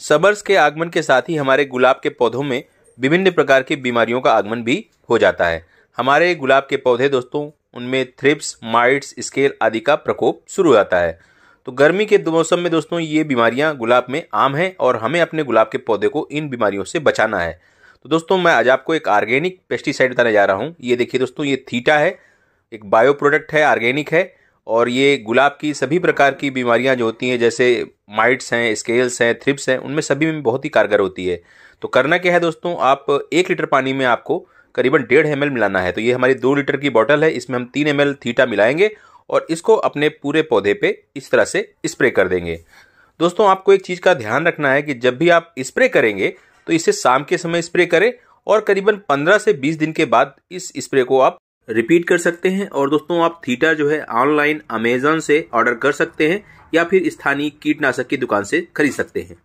summers के आगमन के साथ ही हमारे गुलाब के पौधों में विभिन्न प्रकार की बीमारियों का आगमन भी हो जाता है हमारे गुलाब के पौधे दोस्तों उनमें थ्रिप्स माइट्स स्केल आदि का प्रकोप शुरू हो जाता है तो गर्मी के मौसम में दोस्तों ये बीमारियां गुलाब में आम हैं और हमें अपने गुलाब के पौधे को इन बीमारियों से बचाना है तो दोस्तों मैं आज आपको एक ऑर्गेनिक पेस्टिसाइड बताने जा रहा हूँ ये देखिए दोस्तों ये थीटा है एक बायो प्रोडक्ट है ऑर्गेनिक है और ये गुलाब की सभी प्रकार की बीमारियाँ जो होती हैं जैसे माइट्स हैं स्केल्स हैं थ्रिप्स हैं उनमें सभी में बहुत ही कारगर होती है तो करना क्या है दोस्तों आप एक लीटर पानी में आपको करीबन डेढ़ एम मिलाना है तो ये हमारी दो लीटर की बॉटल है इसमें हम तीन एम थीटा मिलाएंगे और इसको अपने पूरे पौधे पे इस तरह से स्प्रे कर देंगे दोस्तों आपको एक चीज़ का ध्यान रखना है कि जब भी आप स्प्रे करेंगे तो इसे शाम के समय स्प्रे करें और करीबन 15 से 20 दिन के बाद इस स्प्रे को आप रिपीट कर सकते हैं और दोस्तों आप थीटा जो है ऑनलाइन अमेजन से ऑर्डर कर सकते हैं या फिर स्थानीय कीटनाशक की दुकान से खरीद सकते हैं